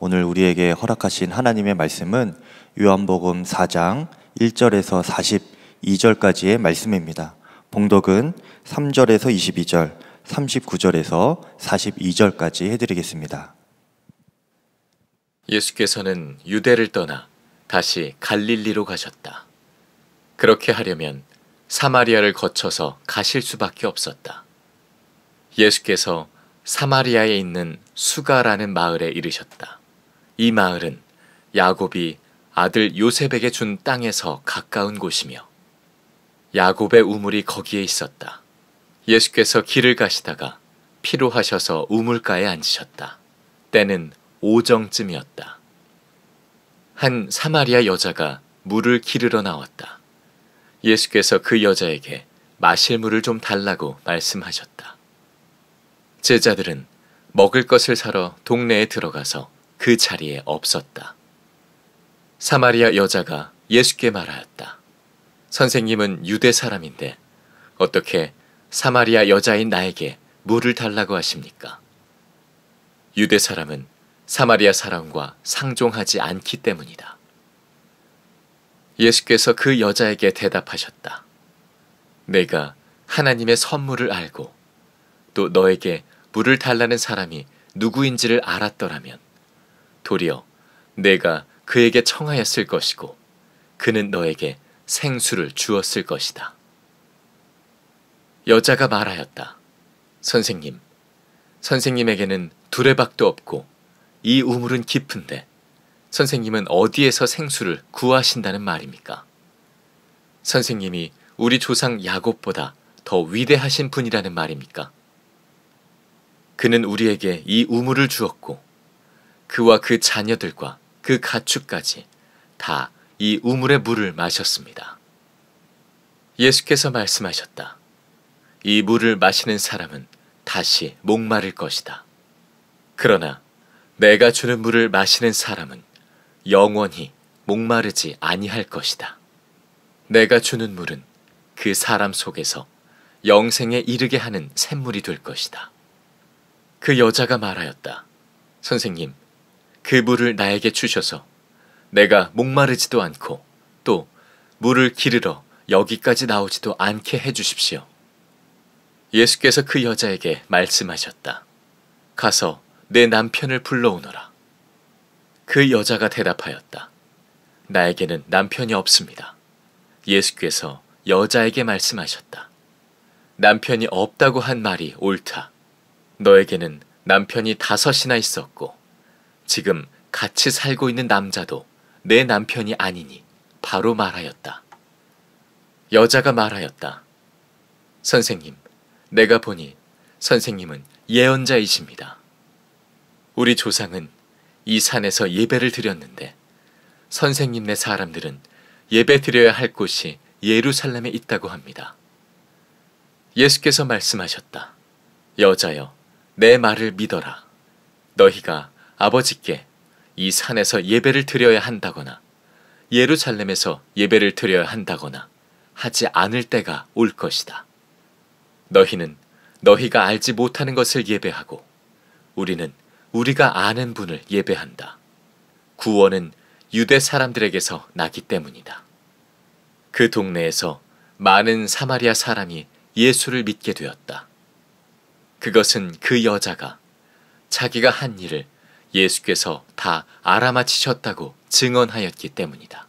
오늘 우리에게 허락하신 하나님의 말씀은 요한복음 4장 1절에서 42절까지의 말씀입니다. 봉독은 3절에서 22절, 39절에서 42절까지 해드리겠습니다. 예수께서는 유대를 떠나 다시 갈릴리로 가셨다. 그렇게 하려면 사마리아를 거쳐서 가실 수밖에 없었다. 예수께서 사마리아에 있는 수가라는 마을에 이르셨다. 이 마을은 야곱이 아들 요셉에게 준 땅에서 가까운 곳이며 야곱의 우물이 거기에 있었다. 예수께서 길을 가시다가 피로하셔서 우물가에 앉으셨다. 때는 오정쯤이었다. 한 사마리아 여자가 물을 기르러 나왔다. 예수께서 그 여자에게 마실 물을 좀 달라고 말씀하셨다. 제자들은 먹을 것을 사러 동네에 들어가서 그 자리에 없었다. 사마리아 여자가 예수께 말하였다. 선생님은 유대 사람인데 어떻게 사마리아 여자인 나에게 물을 달라고 하십니까? 유대 사람은 사마리아 사람과 상종하지 않기 때문이다. 예수께서 그 여자에게 대답하셨다. 내가 하나님의 선물을 알고 또 너에게 물을 달라는 사람이 누구인지를 알았더라면 도리어 내가 그에게 청하였을 것이고 그는 너에게 생수를 주었을 것이다. 여자가 말하였다. 선생님, 선생님에게는 두레박도 없고 이 우물은 깊은데 선생님은 어디에서 생수를 구하신다는 말입니까? 선생님이 우리 조상 야곱보다 더 위대하신 분이라는 말입니까? 그는 우리에게 이 우물을 주었고 그와 그 자녀들과 그 가축까지 다 이 우물의 물을 마셨습니다. 예수께서 말씀하셨다. 이 물을 마시는 사람은 다시 목마를 것이다. 그러나 내가 주는 물을 마시는 사람은 영원히 목마르지 아니할 것이다. 내가 주는 물은 그 사람 속에서 영생에 이르게 하는 샘물이 될 것이다. 그 여자가 말하였다. 선생님, 그 물을 나에게 주셔서 내가 목마르지도 않고 또 물을 기르러 여기까지 나오지도 않게 해주십시오. 예수께서 그 여자에게 말씀하셨다. 가서 내 남편을 불러오너라. 그 여자가 대답하였다. 나에게는 남편이 없습니다. 예수께서 여자에게 말씀하셨다. 남편이 없다고 한 말이 옳다. 너에게는 남편이 다섯이나 있었고 지금 같이 살고 있는 남자도 내 남편이 아니니 바로 말하였다. 여자가 말하였다. 선생님, 내가 보니 선생님은 예언자이십니다. 우리 조상은 이 산에서 예배를 드렸는데 선생님네 사람들은 예배 드려야 할 곳이 예루살렘에 있다고 합니다. 예수께서 말씀하셨다. 여자여, 내 말을 믿어라. 너희가 아버지께 이 산에서 예배를 드려야 한다거나 예루살렘에서 예배를 드려야 한다거나 하지 않을 때가 올 것이다. 너희는 너희가 알지 못하는 것을 예배하고 우리는 우리가 아는 분을 예배한다. 구원은 유대 사람들에게서 나기 때문이다. 그 동네에서 많은 사마리아 사람이 예수를 믿게 되었다. 그것은 그 여자가 자기가 한 일을 예수께서 다 알아맞히셨다고 증언하였기 때문이다.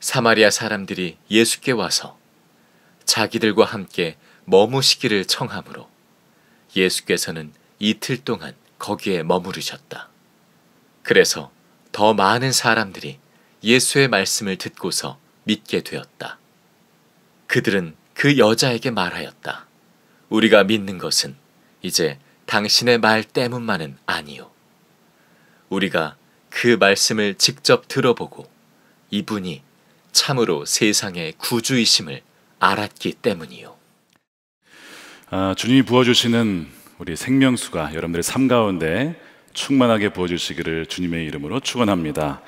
사마리아 사람들이 예수께 와서 자기들과 함께 머무시기를 청함으로 예수께서는 이틀 동안 거기에 머무르셨다. 그래서 더 많은 사람들이 예수의 말씀을 듣고서 믿게 되었다. 그들은 그 여자에게 말하였다. 우리가 믿는 것은 이제 당신의 말 때문만은 아니오 우리가 그 말씀을 직접 들어보고 이분이 참으로 세상의 구주이심을 알았기 때문이요. 아, 주님이 부어주시는 우리 생명수가 여러분들의 삶 가운데 충만하게 부어주시기를 주님의 이름으로 축원합니다.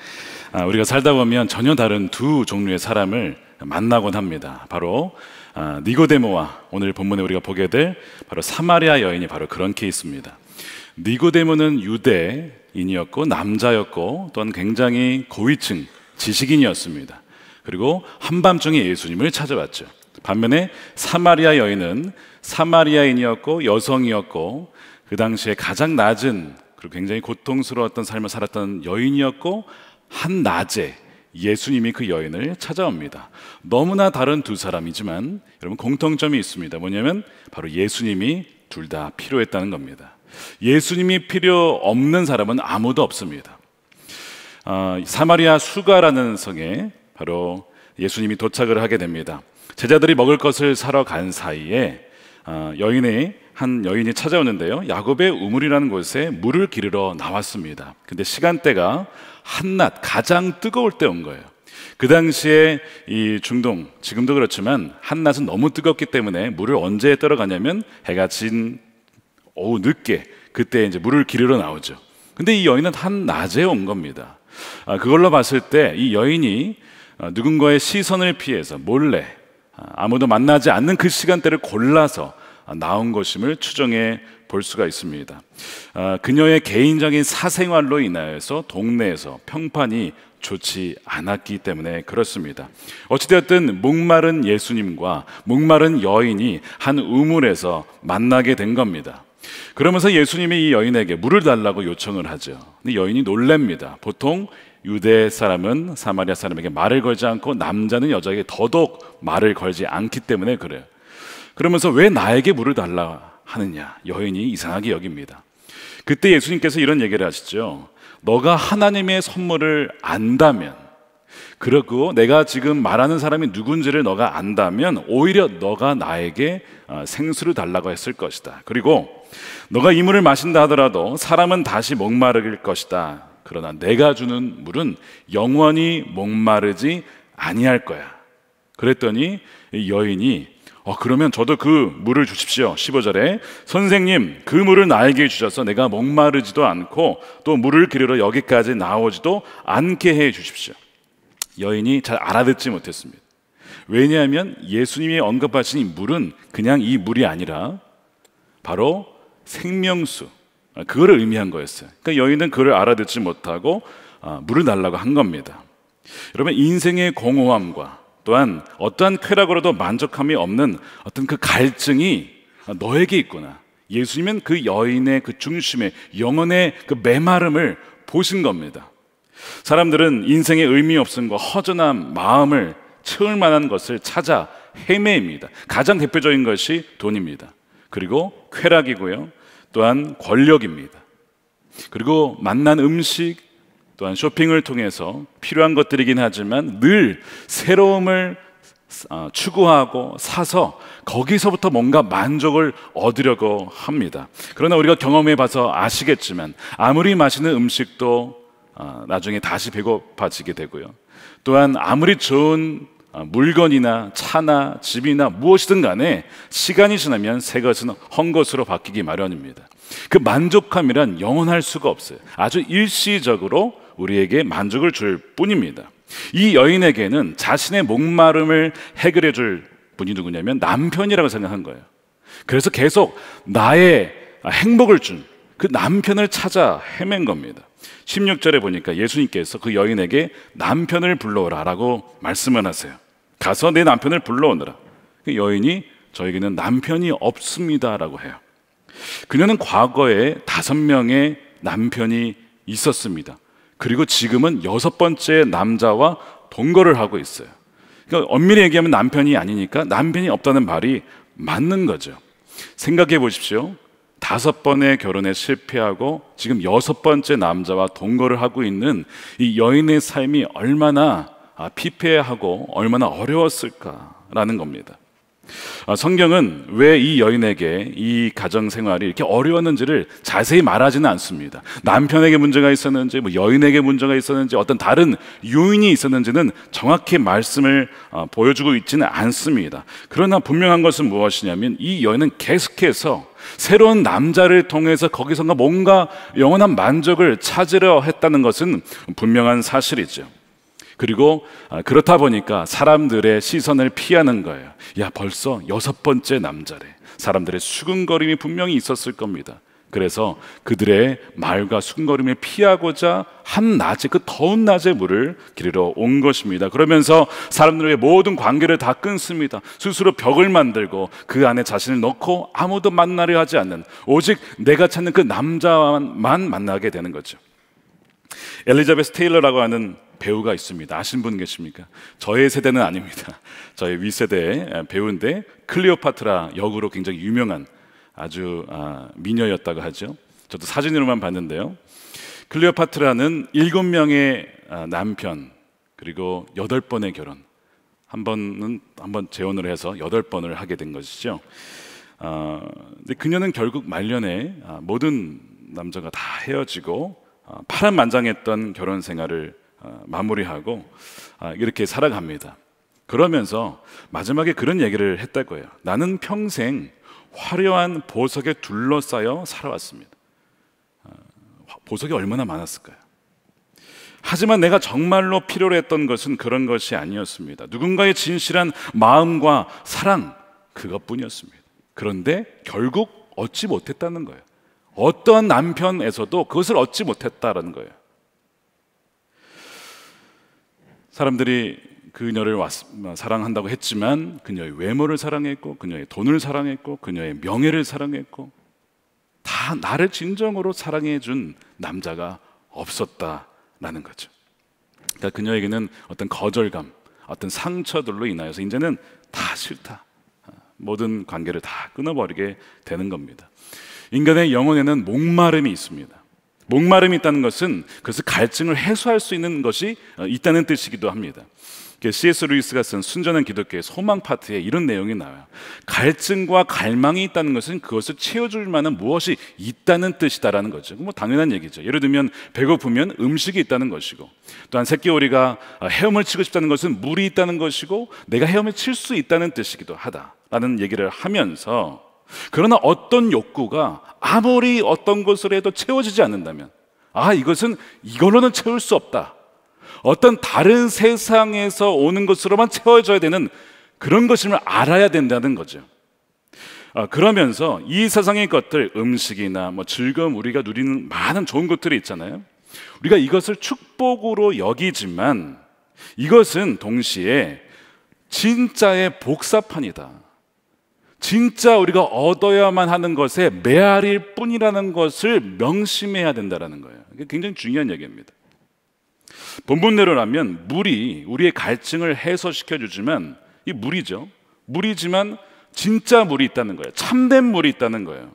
아, 우리가 살다 보면 전혀 다른 두 종류의 사람을 만나곤 합니다. 바로 아, 니고데모와 오늘 본문에 우리가 보게 될 바로 사마리아 여인이 바로 그런 케이스입니다. 니고데모는 유대 인이었고 남자였고 또한 굉장히 고위층 지식인이었습니다. 그리고 한밤중에 예수님을 찾아왔죠. 반면에 사마리아 여인은 사마리아인이었고 여성이었고 그 당시에 가장 낮은 그리고 굉장히 고통스러웠던 삶을 살았던 여인이었고 한 낮에 예수님이 그 여인을 찾아옵니다. 너무나 다른 두 사람이지만 여러분 공통점이 있습니다. 뭐냐면 바로 예수님이 둘 다 필요했다는 겁니다. 예수님이 필요 없는 사람은 아무도 없습니다. 아, 사마리아 수가라는 성에 바로 예수님이 도착을 하게 됩니다. 제자들이 먹을 것을 사러 간 사이에 아, 여인의 한 여인이 찾아오는데요. 야곱의 우물이라는 곳에 물을 기르러 나왔습니다. 근데 시간대가 한낮 가장 뜨거울 때 온 거예요. 그 당시에 이 중동 지금도 그렇지만 한낮은 너무 뜨겁기 때문에 물을 언제 떨어가냐면 해가 진 오후 늦게 그때 이제 물을 기르러 나오죠. 근데 이 여인은 한 낮에 온 겁니다. 아, 그걸로 봤을 때 이 여인이 어, 누군가의 시선을 피해서 몰래 아, 아무도 만나지 않는 그 시간대를 골라서 아, 나온 것임을 추정해 볼 수가 있습니다. 그녀의 개인적인 사생활로 인하여서 동네에서 평판이 좋지 않았기 때문에 그렇습니다. 어찌되었든 목마른 예수님과 목마른 여인이 한 우물에서 만나게 된 겁니다. 그러면서 예수님이 이 여인에게 물을 달라고 요청을 하죠. 근데 여인이 놀랍니다. 보통 유대 사람은 사마리아 사람에게 말을 걸지 않고 남자는 여자에게 더더욱 말을 걸지 않기 때문에 그래요. 그러면서 왜 나에게 물을 달라 하느냐? 여인이 이상하게 여깁니다. 그때 예수님께서 이런 얘기를 하시죠. 너가 하나님의 선물을 안다면 그렇고 내가 지금 말하는 사람이 누군지를 너가 안다면 오히려 너가 나에게 어, 생수를 달라고 했을 것이다. 그리고 너가 이 물을 마신다 하더라도 사람은 다시 목마르길 것이다. 그러나 내가 주는 물은 영원히 목마르지 아니할 거야. 그랬더니 여인이 어, 그러면 저도 그 물을 주십시오. 15절에 선생님 그 물을 나에게 주셔서 내가 목마르지도 않고 또 물을 기르러 여기까지 나오지도 않게 해 주십시오. 여인이 잘 알아듣지 못했습니다. 왜냐하면 예수님이 언급하신 이 물은 그냥 이 물이 아니라 바로 생명수. 아, 그거를 의미한 거였어요. 그러니까 여인은 그를 알아듣지 못하고 아, 물을 달라고 한 겁니다. 여러분, 인생의 공허함과 또한 어떠한 쾌락으로도 만족함이 없는 어떤 그 갈증이 너에게 있구나. 예수님은 그 여인의 그 중심의 영혼의 그 메마름을 보신 겁니다. 사람들은 인생의 의미 없음과 허전한 마음을 채울 만한 것을 찾아 헤매입니다. 가장 대표적인 것이 돈입니다. 그리고 쾌락이고요. 또한 권력입니다. 그리고 만난 음식, 또한 쇼핑을 통해서 필요한 것들이긴 하지만 늘 새로움을 어, 추구하고 사서 거기서부터 뭔가 만족을 얻으려고 합니다. 그러나 우리가 경험해 봐서 아시겠지만 아무리 맛있는 음식도 아, 나중에 다시 배고파지게 되고요. 또한 아무리 좋은 아, 물건이나 차나 집이나 무엇이든 간에 시간이 지나면 새 것은 헝 것으로 바뀌기 마련입니다. 그 만족함이란 영원할 수가 없어요. 아주 일시적으로 우리에게 만족을 줄 뿐입니다. 이 여인에게는 자신의 목마름을 해결해 줄 분이 누구냐면 남편이라고 생각한 거예요. 그래서 계속 나의 행복을 준 그 남편을 찾아 헤맨 겁니다. 16절에 보니까 예수님께서 그 여인에게 남편을 불러오라라고 말씀을 하세요. 가서 내 남편을 불러오너라. 그 여인이 저에게는 남편이 없습니다라고 해요. 그녀는 과거에 다섯 명의 남편이 있었습니다. 그리고 지금은 여섯 번째 남자와 동거를 하고 있어요. 그러니까 엄밀히 얘기하면 남편이 아니니까 남편이 없다는 말이 맞는 거죠. 생각해 보십시오. 다섯 번의 결혼에 실패하고 지금 여섯 번째 남자와 동거를 하고 있는 이 여인의 삶이 얼마나 아, 피폐하고 얼마나 어려웠을까라는 겁니다. 어, 성경은 왜 이 여인에게 이 가정 생활이 이렇게 어려웠는지를 자세히 말하지는 않습니다. 남편에게 문제가 있었는지, 뭐 여인에게 문제가 있었는지, 어떤 다른 요인이 있었는지는 정확히 말씀을 어, 보여주고 있지는 않습니다. 그러나 분명한 것은 무엇이냐면 이 여인은 계속해서 새로운 남자를 통해서 거기선 뭔가 영원한 만족을 찾으려 했다는 것은 분명한 사실이죠. 그리고 아, 그렇다 보니까 사람들의 시선을 피하는 거예요. 야, 벌써 여섯 번째 남자래. 사람들의 수근거림이 분명히 있었을 겁니다. 그래서 그들의 말과 수거림을 피하고자 한 낮에 그 더운 낮에 물을 기르러 온 것입니다. 그러면서 사람들의 모든 관계를 다 끊습니다. 스스로 벽을 만들고 그 안에 자신을 넣고 아무도 만나려 하지 않는 오직 내가 찾는 그 남자만 만나게 되는 거죠. 엘리자베스 테일러라고 하는 배우가 있습니다. 아신 분 계십니까? 저의 세대는 아닙니다. 저의 윗세대 배우인데 클리오파트라 역으로 굉장히 유명한 아주 아, 미녀였다고 하죠. 저도 사진으로만 봤는데요. 클리오파트라는 일곱 명의 아, 남편 그리고 여덟 번의 결혼 한 번은 한번 재혼을 해서 여덟 번을 하게 된 것이죠. 어, 근데 그녀는 결국 말년에 아, 모든 남자가 다 헤어지고 파란만장했던 결혼 생활을 어, 마무리하고 아, 이렇게 살아갑니다. 그러면서 마지막에 그런 얘기를 했다 거예요. 나는 평생 화려한 보석에 둘러싸여 살아왔습니다. 어, 보석이 얼마나 많았을까요? 하지만 내가 정말로 필요로 했던 것은 그런 것이 아니었습니다. 누군가의 진실한 마음과 사랑, 그것뿐이었습니다. 그런데 결국 얻지 못했다는 거예요. 어떤 남편에서도 그것을 얻지 못했다는 거예요. 사람들이 그녀를 왔, 어, 사랑한다고 했지만 그녀의 외모를 사랑했고 그녀의 돈을 사랑했고 그녀의 명예를 사랑했고 다 나를 진정으로 사랑해 준 남자가 없었다라는 거죠. 그러니까 그녀에게는 어떤 거절감, 어떤 상처들로 인하여서 이제는 다 싫다. 어, 모든 관계를 다 끊어버리게 되는 겁니다. 인간의 영혼에는 목마름이 있습니다. 목마름이 있다는 것은 그래서 갈증을 해소할 수 있는 것이 어, 있다는 뜻이기도 합니다. C.S. 루이스가 쓴 순전한 기독교의 소망 파트에 이런 내용이 나와요. 갈증과 갈망이 있다는 것은 그것을 채워줄 만한 무엇이 있다는 뜻이다라는 거죠. 뭐 당연한 얘기죠. 예를 들면 배고프면 음식이 있다는 것이고, 또한 새끼오리가 어, 헤엄을 치고 싶다는 것은 물이 있다는 것이고, 내가 헤엄을 칠 수 있다는 뜻이기도 하다라는 얘기를 하면서 그러나 어떤 욕구가 아무리 어떤 것으로 해도 채워지지 않는다면, 아, 이것은 이걸로는 채울 수 없다. 어떤 다른 세상에서 오는 것으로만 채워져야 되는 그런 것임을 알아야 된다는 거죠. 아, 그러면서 이 세상의 것들, 음식이나 뭐 즐거움 우리가 누리는 많은 좋은 것들이 있잖아요. 우리가 이것을 축복으로 여기지만 이것은 동시에 진짜의 복사판이다. 진짜 우리가 얻어야만 하는 것에 메아릴 뿐이라는 것을 명심해야 된다는 거예요. 굉장히 중요한 얘기입니다. 본분대로라면 물이 우리의 갈증을 해소시켜 주지만 이 물이죠. 물이지만 진짜 물이 있다는 거예요. 참된 물이 있다는 거예요.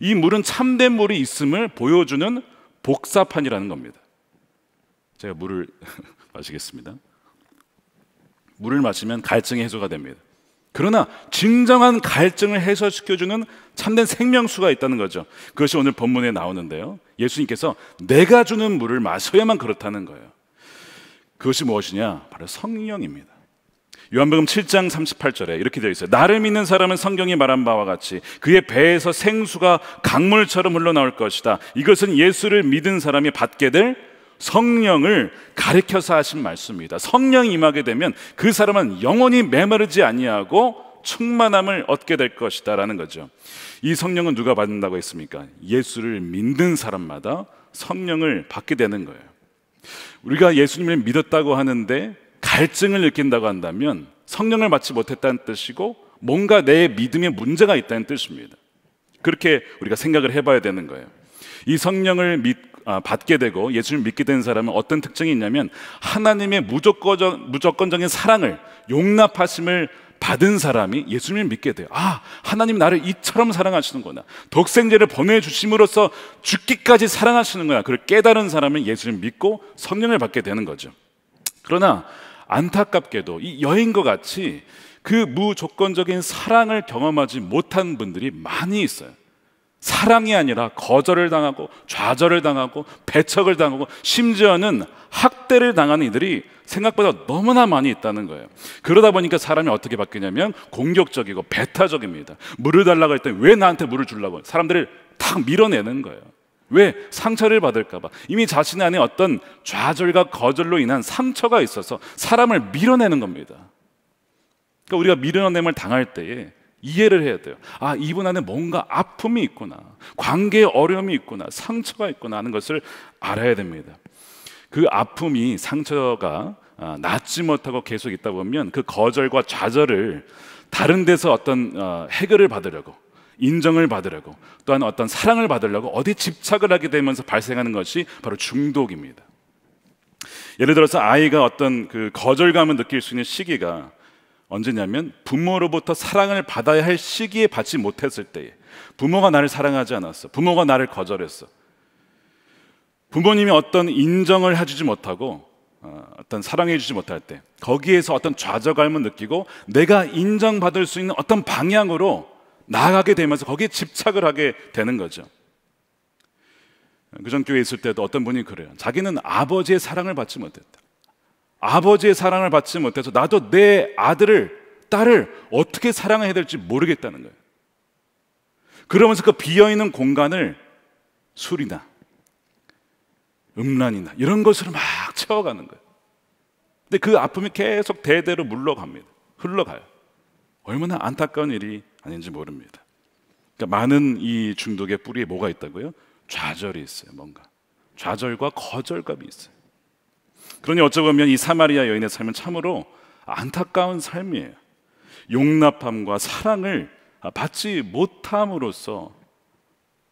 이 물은 참된 물이 있음을 보여주는 복사판이라는 겁니다. 제가 물을 마시겠습니다. 물을 마시면 갈증이 해소가 됩니다. 그러나 진정한 갈증을 해소시켜주는 참된 생명수가 있다는 거죠. 그것이 오늘 본문에 나오는데요. 예수님께서 내가 주는 물을 마셔야만 그렇다는 거예요. 그것이 무엇이냐? 바로 성령입니다. 요한복음 7장 38절에 이렇게 되어 있어요. 나를 믿는 사람은 성경이 말한 바와 같이 그의 배에서 생수가 강물처럼 흘러나올 것이다. 이것은 예수를 믿은 사람이 받게 될 성령을 가리켜서 하신 말씀입니다. 성령이 임하게 되면 그 사람은 영원히 메마르지 아니하고 충만함을 얻게 될 것이다라는 거죠. 이 성령은 누가 받는다고 했습니까? 예수를 믿는 사람마다 성령을 받게 되는 거예요. 우리가 예수님을 믿었다고 하는데 갈증을 느낀다고 한다면 성령을 받지 못했다는 뜻이고 뭔가 내 믿음에 문제가 있다는 뜻입니다. 그렇게 우리가 생각을 해봐야 되는 거예요. 이 성령을 믿 아, 받게 되고 예수님 을 믿게 된 사람은 어떤 특징이 있냐면 하나님의 무조건적, 무조건적인 사랑을 용납하심을 받은 사람이 예수님을 믿게 돼요. 아, 하나님 나를 이처럼 사랑하시는구나. 독생제를 보내주심으로써 죽기까지 사랑하시는구나. 그걸 깨달은 사람은 예수님 믿고 성령을 받게 되는 거죠. 그러나 안타깝게도 이 여인과 같이 그 무조건적인 사랑을 경험하지 못한 분들이 많이 있어요. 사랑이 아니라 거절을 당하고 좌절을 당하고 배척을 당하고 심지어는 학대를 당하는 이들이 생각보다 너무나 많이 있다는 거예요. 그러다 보니까 사람이 어떻게 바뀌냐면 공격적이고 배타적입니다. 물을 달라고 할때왜 나한테 물을 주려고 사람들을 탁 밀어내는 거예요. 왜 상처를 받을까봐 이미 자신 안에 어떤 좌절과 거절로 인한 상처가 있어서 사람을 밀어내는 겁니다. 그러니까 우리가 밀어냄을 당할 때에 이해를 해야 돼요. 아, 이분 안에 뭔가 아픔이 있구나. 관계에 어려움이 있구나. 상처가 있구나 하는 것을 알아야 됩니다. 그 아픔이 상처가 아, 낫지 못하고 계속 있다 보면 그 거절과 좌절을 다른 데서 어떤 어, 해결을 받으려고 인정을 받으려고 또한 어떤 사랑을 받으려고 어디 집착을 하게 되면서 발생하는 것이 바로 중독입니다. 예를 들어서 아이가 어떤 그 거절감을 느낄 수 있는 시기가 언제냐면 부모로부터 사랑을 받아야 할 시기에 받지 못했을 때에 부모가 나를 사랑하지 않았어. 부모가 나를 거절했어. 부모님이 어떤 인정을 해주지 못하고 어, 어떤 사랑해주지 못할 때 거기에서 어떤 좌절감을 느끼고 내가 인정받을 수 있는 어떤 방향으로 나아가게 되면서 거기에 집착을 하게 되는 거죠. 그 전 교회에 있을 때도 어떤 분이 그래요. 자기는 아버지의 사랑을 받지 못했다. 아버지의 사랑을 받지 못해서 나도 내 아들을, 딸을 어떻게 사랑해야 될지 모르겠다는 거예요. 그러면서 그 비어있는 공간을 술이나 음란이나 이런 것으로 막 채워가는 거예요. 근데 그 아픔이 계속 대대로 물러갑니다. 흘러가요. 얼마나 안타까운 일이 아닌지 모릅니다. 그러니까 많은 이 중독의 뿌리에 뭐가 있다고요? 좌절이 있어요, 뭔가. 좌절과 거절감이 있어요. 그러니 어쩌면 이 사마리아 여인의 삶은 참으로 안타까운 삶이에요. 용납함과 사랑을 받지 못함으로써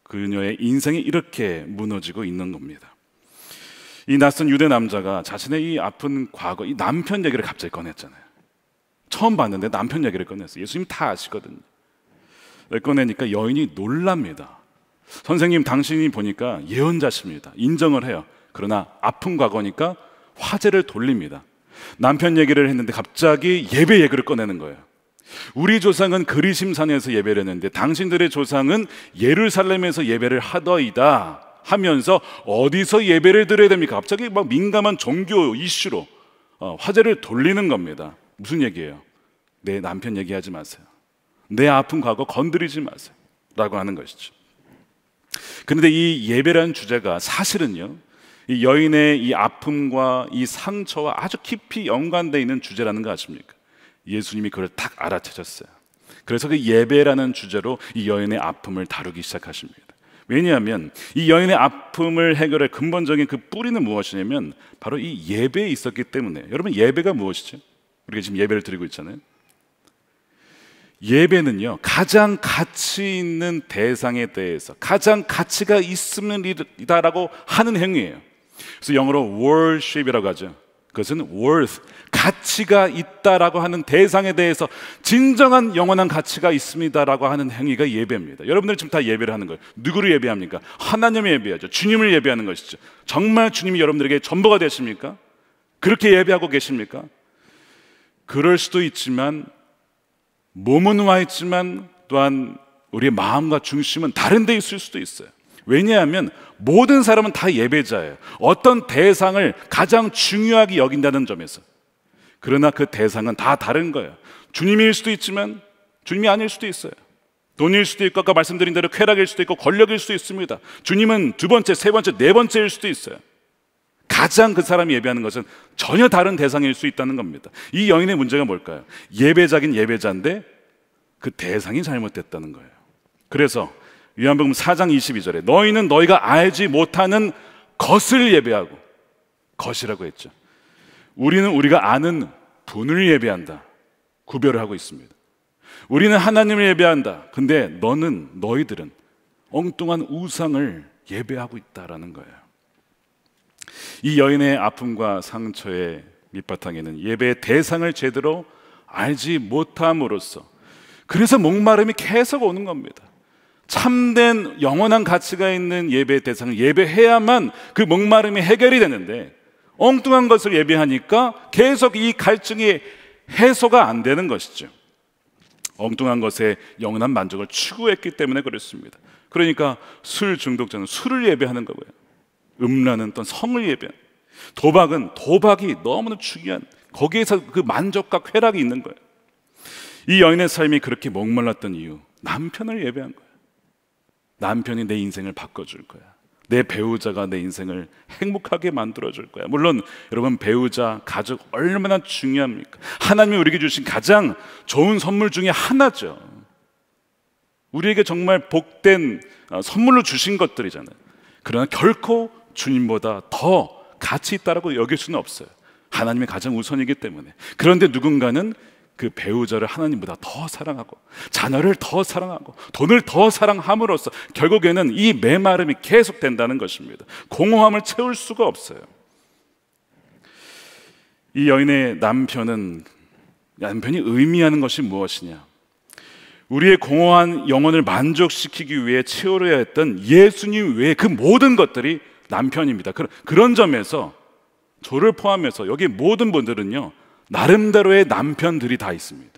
그녀의 인생이 이렇게 무너지고 있는 겁니다. 이 낯선 유대 남자가 자신의 이 아픈 과거, 이 남편 얘기를 갑자기 꺼냈잖아요. 처음 봤는데 남편 얘기를 꺼냈어요. 예수님 다 아시거든요. 꺼내니까 여인이 놀랍니다. 선생님, 당신이 보니까 예언자십니다. 인정을 해요. 그러나 아픈 과거니까 화제를 돌립니다. 남편 얘기를 했는데 갑자기 예배 얘기를 꺼내는 거예요. 우리 조상은 그리심산에서 예배를 했는데 당신들의 조상은 예루살렘에서 예배를 하더이다 하면서 어디서 예배를 드려야 됩니까? 갑자기 막 민감한 종교 이슈로 어, 화제를 돌리는 겁니다. 무슨 얘기예요? 내 남편 얘기하지 마세요. 내 아픈 과거 건드리지 마세요. 라고 하는 것이죠. 그런데 이 예배라는 주제가 사실은요, 이 여인의 이 아픔과 이 상처와 아주 깊이 연관되어 있는 주제라는 거 아십니까? 예수님이 그걸 딱 알아채셨어요. 그래서 그 예배라는 주제로 이 여인의 아픔을 다루기 시작하십니다. 왜냐하면 이 여인의 아픔을 해결할 근본적인 그 뿌리는 무엇이냐면 바로 이 예배에 있었기 때문에 여러분 예배가 무엇이죠? 우리가 지금 예배를 드리고 있잖아요. 예배는요, 가장 가치 있는 대상에 대해서 가장 가치가 있음이다라고 하는 행위예요. 그래서 영어로 worship이라고 하죠. 그것은 worth, 가치가 있다라고 하는 대상에 대해서 진정한 영원한 가치가 있습니다라고 하는 행위가 예배입니다. 여러분들 지금 다 예배를 하는 거예요. 누구를 예배합니까? 하나님을 예배하죠. 주님을 예배하는 것이죠. 정말 주님이 여러분들에게 전부가 되십니까? 그렇게 예배하고 계십니까? 그럴 수도 있지만 몸은 와 있지만 또한 우리의 마음과 중심은 다른 데 있을 수도 있어요. 왜냐하면 모든 사람은 다 예배자예요. 어떤 대상을 가장 중요하게 여긴다는 점에서. 그러나 그 대상은 다 다른 거예요. 주님일 수도 있지만 주님이 아닐 수도 있어요. 돈일 수도 있고 아까 말씀드린 대로 쾌락일 수도 있고 권력일 수도 있습니다. 주님은 두 번째, 세 번째, 네 번째일 수도 있어요. 가장 그 사람이 예배하는 것은 전혀 다른 대상일 수 있다는 겁니다. 이 여인의 문제가 뭘까요? 예배자긴 예배자인데 그 대상이 잘못됐다는 거예요. 그래서 요한복음 4장 22절에 너희는 너희가 알지 못하는 것을 예배하고 것이라고 했죠. 우리는 우리가 아는 분을 예배한다. 구별을 하고 있습니다. 우리는 하나님을 예배한다. 근데 너는 너희들은 엉뚱한 우상을 예배하고 있다라는 거예요. 이 여인의 아픔과 상처의 밑바탕에는 예배의 대상을 제대로 알지 못함으로써 그래서 목마름이 계속 오는 겁니다. 참된 영원한 가치가 있는 예배의 대상을 예배해야만 그 목마름이 해결이 되는데 엉뚱한 것을 예배하니까 계속 이 갈증이 해소가 안 되는 것이죠. 엉뚱한 것에 영원한 만족을 추구했기 때문에 그렇습니다. 그러니까 술 중독자는 술을 예배하는 거고요. 음란은 또 성을 예배. 한 도박은 도박이 너무나 중요한 거기에서 그 만족과 쾌락이 있는 거예요. 이 여인의 삶이 그렇게 목말랐던 이유 남편을 예배한 거예요. 남편이 내 인생을 바꿔줄 거야. 내 배우자가 내 인생을 행복하게 만들어줄 거야. 물론 여러분 배우자, 가족 얼마나 중요합니까? 하나님이 우리에게 주신 가장 좋은 선물 중에 하나죠. 우리에게 정말 복된 어, 선물로 주신 것들이잖아요. 그러나 결코 주님보다 더 가치 있다라고 여길 수는 없어요. 하나님이 가장 우선이기 때문에. 그런데 누군가는 그 배우자를 하나님보다 더 사랑하고 자녀를 더 사랑하고 돈을 더 사랑함으로써 결국에는 이 메마름이 계속된다는 것입니다. 공허함을 채울 수가 없어요. 이 여인의 남편은 남편이 의미하는 것이 무엇이냐? 우리의 공허한 영혼을 만족시키기 위해 채우려 했던 예수님 외에 그 모든 것들이 남편입니다. 그런, 점에서 저를 포함해서 여기 모든 분들은요, 나름대로의 남편들이 다 있습니다.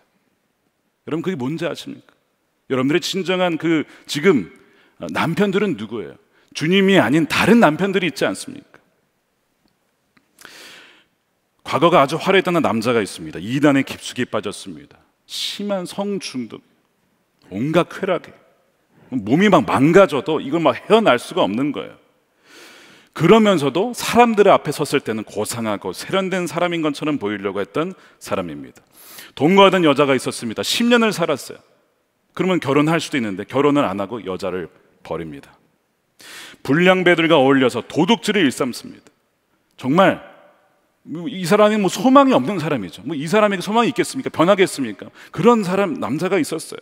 여러분 그게 뭔지 아십니까? 여러분들의 진정한 그 지금 남편들은 누구예요? 주님이 아닌 다른 남편들이 있지 않습니까? 과거가 아주 화려했던 남자가 있습니다. 이단에 깊숙이 빠졌습니다. 심한 성중독, 온갖 쾌락에 몸이 막 망가져도 이걸 막 헤어날 수가 없는 거예요. 그러면서도 사람들의 앞에 섰을 때는 고상하고 세련된 사람인 것처럼 보이려고 했던 사람입니다. 동거하던 여자가 있었습니다. 10년을 살았어요. 그러면 결혼할 수도 있는데 결혼을 안 하고 여자를 버립니다. 불량배들과 어울려서 도둑질을 일삼습니다. 정말 뭐 이 사람이 뭐 소망이 없는 사람이죠. 뭐 이 사람에게 소망이 있겠습니까? 변하겠습니까? 그런 사람 남자가 있었어요.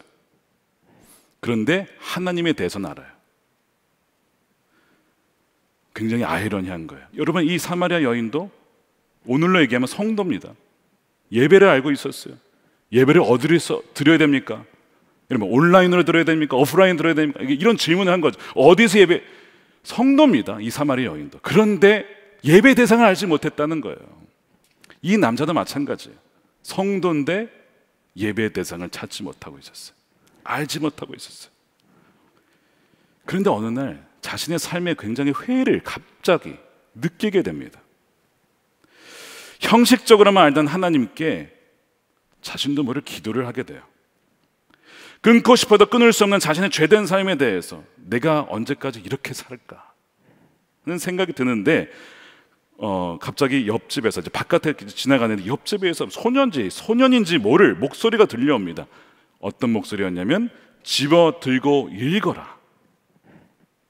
그런데 하나님에 대해서 알아요. 굉장히 아이러니한 거예요. 여러분 이 사마리아 여인도 오늘로 얘기하면 성도입니다. 예배를 알고 있었어요. 예배를 어디서 드려야 됩니까? 여러분 온라인으로 드려야 됩니까? 오프라인 들어야 됩니까? 이런 질문을 한 거죠. 어디서 예배? 성도입니다. 이 사마리 아 여인도. 그런데 예배 대상을 알지 못했다는 거예요. 이 남자도 마찬가지예요. 성도인데 예배 대상을 찾지 못하고 있었어요. 알지 못하고 있었어요. 그런데 어느 날 자신의 삶에 굉장히 회의를 갑자기 느끼게 됩니다. 형식적으로만 알던 하나님께 자신도 모를 기도를 하게 돼요. 끊고 싶어도 끊을 수 없는 자신의 죄된 삶에 대해서 내가 언제까지 이렇게 살까? 하는 생각이 드는데 어, 갑자기 옆집에서 이제 바깥에 지나가는 옆집에서 소년지 소년인지 모를 목소리가 들려옵니다. 어떤 목소리였냐면 집어 들고 읽어라.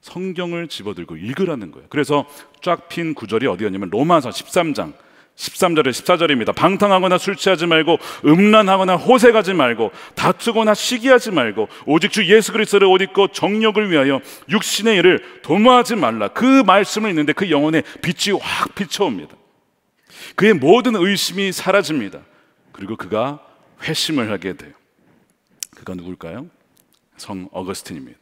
성경을 집어들고 읽으라는 거예요. 그래서 쫙 핀 구절이 어디였냐면 로마서 13장 13절에 14절입니다. 방탕하거나 술 취하지 말고 음란하거나 호색하지 말고 다투거나 시기하지 말고 오직 주 예수 그리스도를 옷 입고 정력을 위하여 육신의 일을 도모하지 말라. 그 말씀을 읽는데 그 영혼에 빛이 확 비춰옵니다. 그의 모든 의심이 사라집니다. 그리고 그가 회심을 하게 돼요. 그가 누굴까요? 성 어거스틴입니다.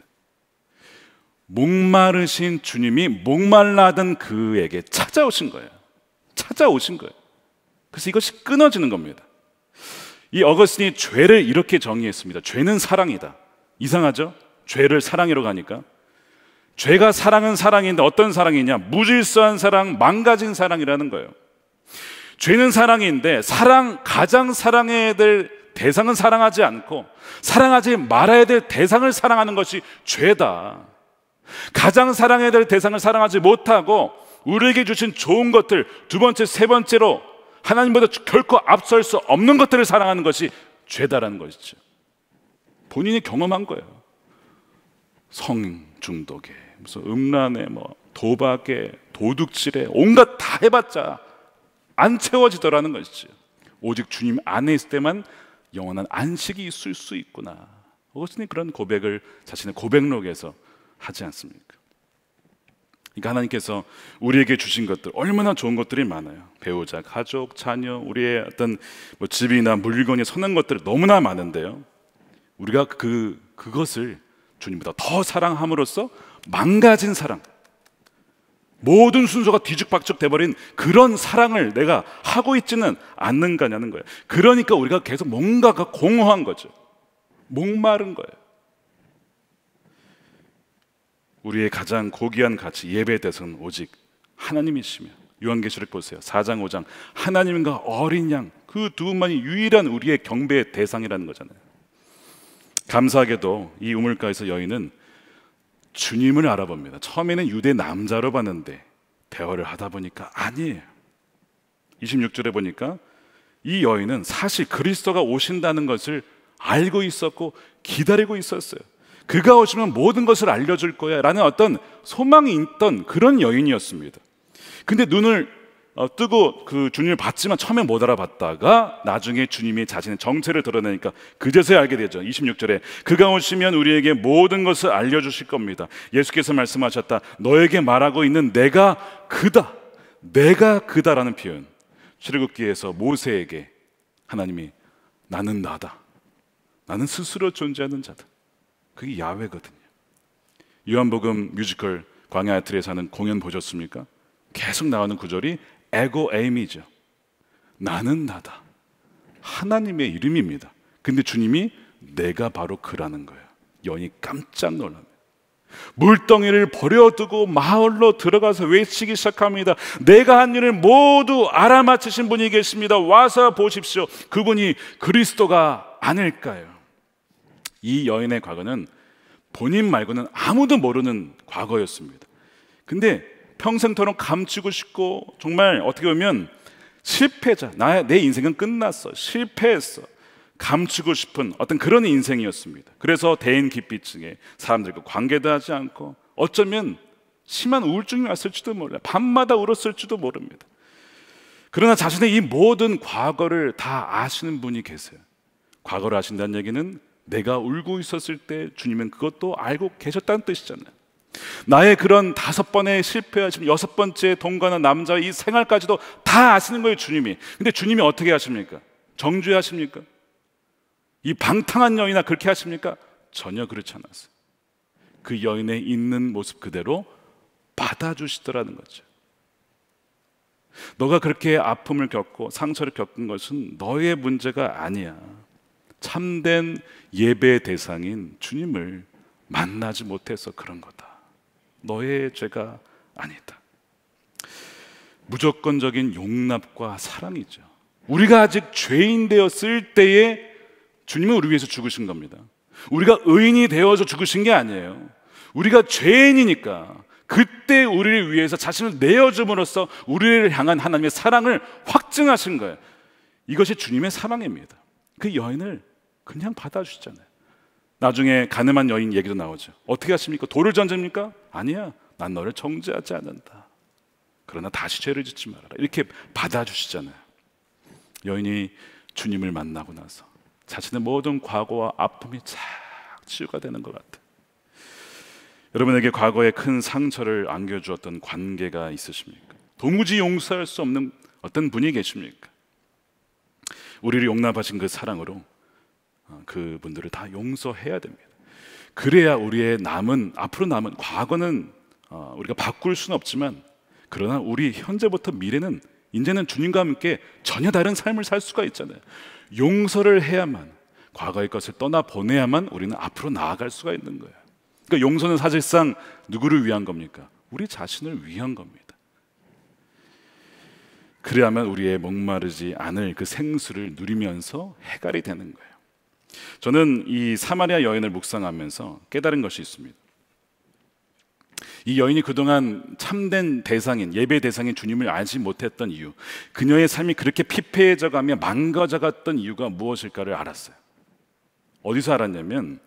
목마르신 주님이 목말라던 그에게 찾아오신 거예요. 찾아오신 거예요. 그래서 이것이 끊어지는 겁니다. 이 어거스틴이 죄를 이렇게 정의했습니다. 죄는 사랑이다. 이상하죠? 죄를 사랑이라고 하니까. 죄가 사랑은 사랑인데 어떤 사랑이냐? 무질서한 사랑, 망가진 사랑이라는 거예요. 죄는 사랑인데 사랑, 가장 사랑해야 될 대상은 사랑하지 않고 사랑하지 말아야 될 대상을 사랑하는 것이 죄다. 가장 사랑해야 될 대상을 사랑하지 못하고 우리에게 주신 좋은 것들 두 번째 세 번째로 하나님보다 결코 앞설 수 없는 것들을 사랑하는 것이 죄다라는 것이죠. 본인이 경험한 거예요. 성 중독에 무슨 음란에 뭐 도박에 도둑질에 온갖 다 해봤자 안 채워지더라는 것이죠. 오직 주님 안에 있을 때만 영원한 안식이 있을 수 있구나. 어스니 그런 고백을 자신의 고백록에서 하지 않습니까? 그러니까 하나님께서 우리에게 주신 것들 얼마나 좋은 것들이 많아요. 배우자, 가족, 자녀, 우리의 어떤 뭐 집이나 물건이 선한 것들 너무나 많은데요. 우리가 그 그것을 주님보다 더 사랑함으로써 망가진 사랑, 모든 순서가 뒤죽박죽 돼버린 그런 사랑을 내가 하고 있지는 않는가냐는 거예요. 그러니까 우리가 계속 뭔가가 공허한 거죠. 목마른 거예요. 우리의 가장 고귀한 가치 예배 대상 오직 하나님이시며 요한계시록 보세요. 4장 5장 하나님과 어린 양그 두 분만이 유일한 우리의 경배의 대상이라는 거잖아요. 감사하게도 이 우물가에서 여인은 주님을 알아봅니다. 처음에는 유대 남자로 봤는데 대화를 하다 보니까 아니에요. 26절에 보니까 이 여인은 사실 그리스도가 오신다는 것을 알고 있었고 기다리고 있었어요. 그가 오시면 모든 것을 알려줄 거야 라는 어떤 소망이 있던 그런 여인이었습니다. 근데 눈을 어, 뜨고 그 주님을 봤지만 처음에 못 알아봤다가 나중에 주님이 자신의 정체를 드러내니까 그제서야 알게 되죠. 26절에 그가 오시면 우리에게 모든 것을 알려주실 겁니다. 예수께서 말씀하셨다. 너에게 말하고 있는 내가 그다. 내가 그다라는 표현. 출애굽기에서 모세에게 하나님이 나는 나다. 나는 스스로 존재하는 자다. 그게 야외거든요. 요한복음 뮤지컬 광야 틀에 사는 공연 보셨습니까? 계속 나오는 구절이 에고 에임이죠. 나는 나다. 하나님의 이름입니다. 근데 주님이 내가 바로 그라는 거예요. 연이 깜짝 놀랍니다. 물덩이를 버려두고 마을로 들어가서 외치기 시작합니다. 내가 한 일을 모두 알아맞히신 분이 계십니다. 와서 보십시오. 그분이 그리스도가 아닐까요? 이 여인의 과거는 본인 말고는 아무도 모르는 과거였습니다. 근데 평생토록 감추고 싶고 정말 어떻게 보면 실패자, 나의 내 인생은 끝났어, 실패했어, 감추고 싶은 어떤 그런 인생이었습니다. 그래서 대인 기피증에 사람들과 관계도 하지 않고 어쩌면 심한 우울증이 왔을지도 몰라요. 밤마다 울었을지도 모릅니다. 그러나 자신의 이 모든 과거를 다 아시는 분이 계세요. 과거를 아신다는 얘기는 내가 울고 있었을 때 주님은 그것도 알고 계셨다는 뜻이잖아요. 나의 그런 다섯 번의 실패와 지금 여섯 번째 동거하는 남자의 이 생활까지도 다 아시는 거예요, 주님이. 근데 주님이 어떻게 하십니까? 정죄하십니까? 이 방탕한 여인아 그렇게 하십니까? 전혀 그렇지 않았어요. 그 여인의 있는 모습 그대로 받아주시더라는 거죠. 너가 그렇게 아픔을 겪고 상처를 겪은 것은 너의 문제가 아니야. 참된 예배 대상인 주님을 만나지 못해서 그런 거다. 너의 죄가 아니다. 무조건적인 용납과 사랑이죠. 우리가 아직 죄인 되었을 때에 주님은 우리 위해서 죽으신 겁니다. 우리가 의인이 되어서 죽으신 게 아니에요. 우리가 죄인이니까 그때 우리를 위해서 자신을 내어줌으로써 우리를 향한 하나님의 사랑을 확증하신 거예요. 이것이 주님의 사랑입니다. 그 여인을 그냥 받아주시잖아요. 나중에 가늠한 여인 얘기도 나오죠. 어떻게 하십니까? 돌을 던집니까? 아니야. 난 너를 정죄하지 않는다. 그러나 다시 죄를 짓지 말아라. 이렇게 받아주시잖아요. 여인이 주님을 만나고 나서 자신의 모든 과거와 아픔이 착 치유가 되는 것 같아요. 여러분에게 과거에 큰 상처를 안겨주었던 관계가 있으십니까? 도무지 용서할 수 없는 어떤 분이 계십니까? 우리를 용납하신 그 사랑으로 어, 그분들을 다 용서해야 됩니다. 그래야 우리의 남은 앞으로 남은 과거는 어, 우리가 바꿀 수는 없지만 그러나 우리 현재부터 미래는 이제는 주님과 함께 전혀 다른 삶을 살 수가 있잖아요. 용서를 해야만 과거의 것을 떠나 보내야만 우리는 앞으로 나아갈 수가 있는 거예요. 그러니까 용서는 사실상 누구를 위한 겁니까? 우리 자신을 위한 겁니다. 그래야만 우리의 목마르지 않을 그 생수를 누리면서 해갈이 되는 거예요. 저는 이 사마리아 여인을 묵상하면서 깨달은 것이 있습니다. 이 여인이 그동안 참된 대상인 예배 대상인 주님을 알지 못했던 이유, 그녀의 삶이 그렇게 피폐해져가며 망가져갔던 이유가 무엇일까를 알았어요. 어디서 알았냐면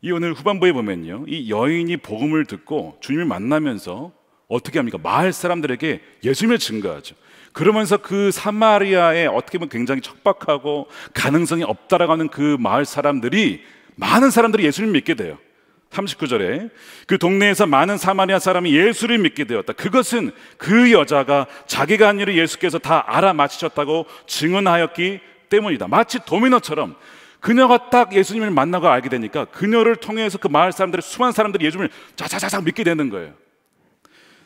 이 오늘 후반부에 보면요, 이 여인이 복음을 듣고 주님을 만나면서 어떻게 합니까? 마을 사람들에게 예수님을 증거하죠. 그러면서 그 사마리아에 어떻게 보면 굉장히 척박하고 가능성이 없다라고 하는 그 마을 사람들이 많은 사람들이 예수를 믿게 돼요. 39절에 그 동네에서 많은 사마리아 사람이 예수를 믿게 되었다. 그것은 그 여자가 자기가 한 일을 예수께서 다 알아맞히셨다고 증언하였기 때문이다. 마치 도미노처럼 그녀가 딱 예수님을 만나고 알게 되니까 그녀를 통해서 그 마을 사람들의 수많은 사람들이 예수님을 자자자자 믿게 되는 거예요.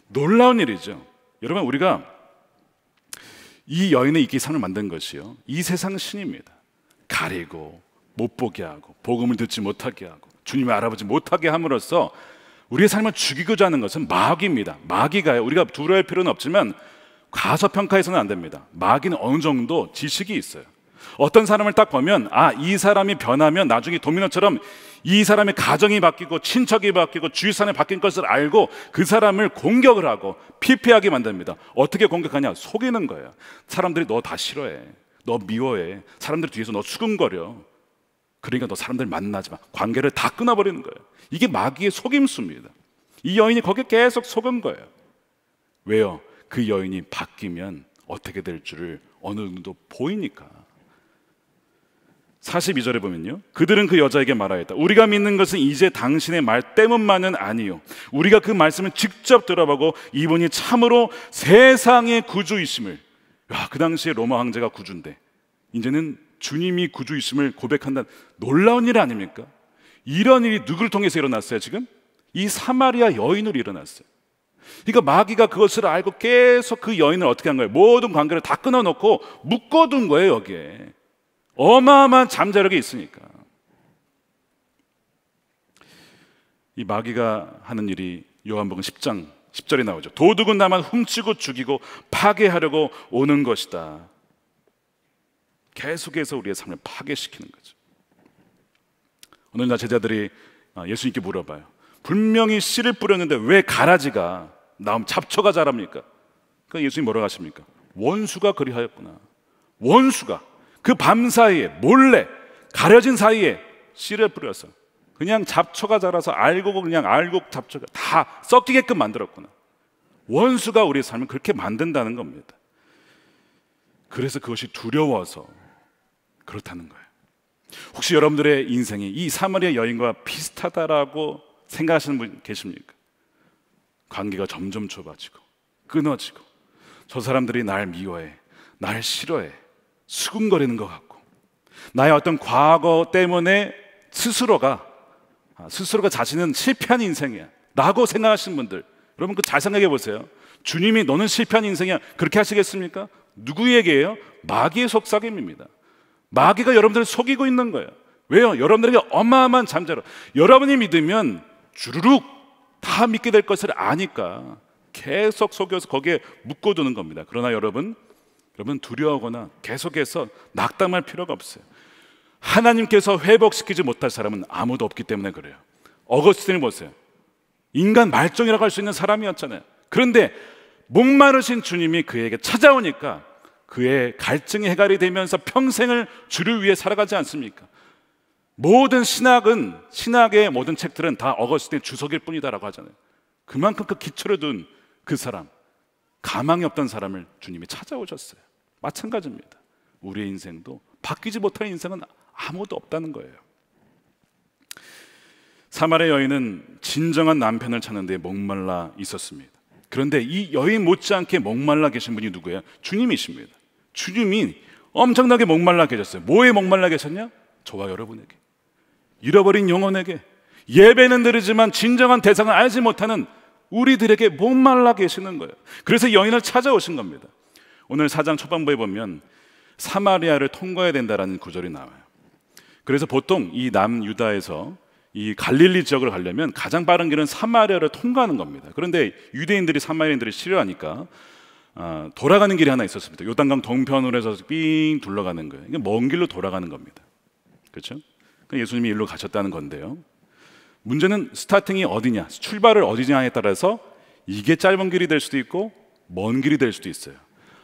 놀라운 일이죠. 여러분 우리가 이 여인의 이기상을 만든 것이요. 이 세상 신입니다. 가리고 못 보게 하고 복음을 듣지 못하게 하고 주님을 알아보지 못하게 함으로써 우리의 삶을 죽이고자 하는 것은 마귀입니다. 마귀가요. 우리가 두려할 워 필요는 없지만 과소평가해서는안 됩니다. 마귀는 어느 정도 지식이 있어요. 어떤 사람을 딱 보면 아, 이 사람이 변하면 나중에 도미노처럼 이 사람의 가정이 바뀌고 친척이 바뀌고 주위 사람이 바뀐 것을 알고 그 사람을 공격을 하고 피폐하게 만듭니다. 어떻게 공격하냐? 속이는 거예요. 사람들이 너 다 싫어해. 너 미워해. 사람들 뒤에서 너 수근거려. 그러니까 너 사람들 만나지 마. 관계를 다 끊어버리는 거예요. 이게 마귀의 속임수입니다. 이 여인이 거기에 계속 속은 거예요. 왜요? 그 여인이 바뀌면 어떻게 될 줄을 어느 정도 보이니까. 42절에 보면요. 그들은 그 여자에게 말하였다. 우리가 믿는 것은 이제 당신의 말 때문만은 아니요. 우리가 그 말씀을 직접 들어보고 이분이 참으로 세상의 구주이심을 야, 그 당시에 로마 황제가 구주인데 이제는 주님이 구주이심을 고백한다는 놀라운 일 아닙니까? 이런 일이 누구를 통해서 일어났어요, 지금? 이 사마리아 여인으로 일어났어요. 그러니까 마귀가 그것을 알고 계속 그 여인을 어떻게 한 거예요? 모든 관계를 다 끊어놓고 묶어둔 거예요, 여기에. 어마어마한 잠자력이 있으니까. 이 마귀가 하는 일이 요한복음 10장 10절에 나오죠. 도둑은 나만 훔치고 죽이고 파괴하려고 오는 것이다. 계속해서 우리의 삶을 파괴시키는 거죠. 오늘 날 제자들이 아, 예수님께 물어봐요. 분명히 씨를 뿌렸는데 왜 가라지가 나음 잡초가 자랍니까? 그 예수님 뭐라고 하십니까? 원수가 그리하였구나. 원수가 그밤 사이에 몰래 가려진 사이에 씨를 뿌려서 그냥 잡초가 자라서 알곡 그냥 알곡 잡초가 다썩이게끔 만들었구나. 원수가 우리의 삶을 그렇게 만든다는 겁니다. 그래서 그것이 두려워서 그렇다는 거예요. 혹시 여러분들의 인생이 이 사마리아 여인과 비슷하다라고 생각하시는 분 계십니까? 관계가 점점 좁아지고 끊어지고 저 사람들이 날 미워해, 날 싫어해. 수군거리는 것 같고 나의 어떤 과거 때문에 스스로가 아, 스스로가 자신은 실패한 인생이야 라고 생각하시는 분들 여러분 그 잘 생각해 보세요 주님이 너는 실패한 인생이야 그렇게 하시겠습니까? 누구에게요? 마귀의 속삭임입니다 마귀가 여러분들을 속이고 있는 거예요 왜요? 여러분들에게 어마어마한 잠자로 여러분이 믿으면 주르륵 다 믿게 될 것을 아니까 계속 속여서 거기에 묶어두는 겁니다 그러나 여러분 여러분 두려워하거나 계속해서 낙담할 필요가 없어요. 하나님께서 회복시키지 못할 사람은 아무도 없기 때문에 그래요. 어거스틴을 보세요. 인간 말종이라고 할 수 있는 사람이었잖아요. 그런데 목마르신 주님이 그에게 찾아오니까 그의 갈증이 해갈이 되면서 평생을 주를 위해 살아가지 않습니까? 모든 신학은 신학의 모든 책들은 다 어거스틴의 주석일 뿐이다라고 하잖아요. 그만큼 그 기초를 둔 그 사람. 가망이 없던 사람을 주님이 찾아오셨어요. 마찬가지입니다. 우리의 인생도 바뀌지 못할 인생은 아무도 없다는 거예요. 사마리 여인은 진정한 남편을 찾는 데 목말라 있었습니다. 그런데 이 여인 못지않게 목말라 계신 분이 누구예요? 주님이십니다. 주님이 엄청나게 목말라 계셨어요. 뭐에 목말라 계셨냐? 저와 여러분에게. 잃어버린 영혼에게. 예배는 드리지만 진정한 대상을 알지 못하는 우리들에게 목말라 계시는 거예요. 그래서 여인을 찾아오신 겁니다. 오늘 사장 초반부에 보면 사마리아를 통과해야 된다라는 구절이 나와요. 그래서 보통 이 남유다에서 이 갈릴리 지역을 가려면 가장 빠른 길은 사마리아를 통과하는 겁니다. 그런데 유대인들이 사마리아인들을 싫어하니까 아, 돌아가는 길이 하나 있었습니다. 요단강 동편으로 해서 삥 둘러가는 거예요. 이게 먼 길로 돌아가는 겁니다. 그렇죠? 그러니까 예수님이 일로 가셨다는 건데요. 문제는 스타팅이 어디냐, 출발을 어디냐에 따라서 이게 짧은 길이 될 수도 있고 먼 길이 될 수도 있어요.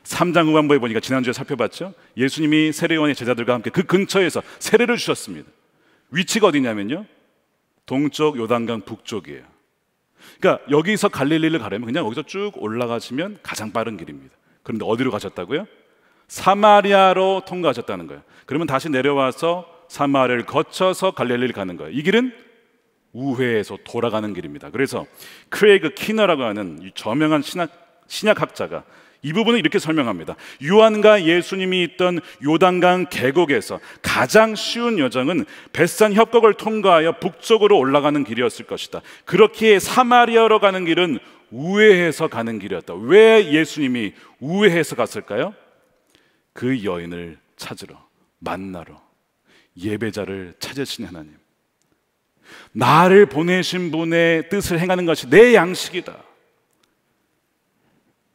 3장 후반부에 보니까 지난주에 살펴봤죠. 예수님이 세례원의 제자들과 함께 그 근처에서 세례를 주셨습니다. 위치가 어디냐면요. 동쪽 요단강 북쪽이에요. 그러니까 여기서 갈릴리를 가려면 그냥 여기서 쭉 올라가시면 가장 빠른 길입니다. 그런데 어디로 가셨다고요? 사마리아로 통과하셨다는 거예요. 그러면 다시 내려와서 사마리아를 거쳐서 갈릴리를 가는 거예요. 이 길은 우회에서 돌아가는 길입니다. 그래서 크레이그 키너라고 하는 저명한 신학, 신약학자가 이 부분을 이렇게 설명합니다. 요한과 예수님이 있던 요단강 계곡에서 가장 쉬운 여정은 벳산 협곡을 통과하여 북쪽으로 올라가는 길이었을 것이다. 그렇기에 사마리아로 가는 길은 우회해서 가는 길이었다. 왜 예수님이 우회해서 갔을까요? 그 여인을 찾으러 만나러 예배자를 찾으신 하나님. 나를 보내신 분의 뜻을 행하는 것이 내 양식이다.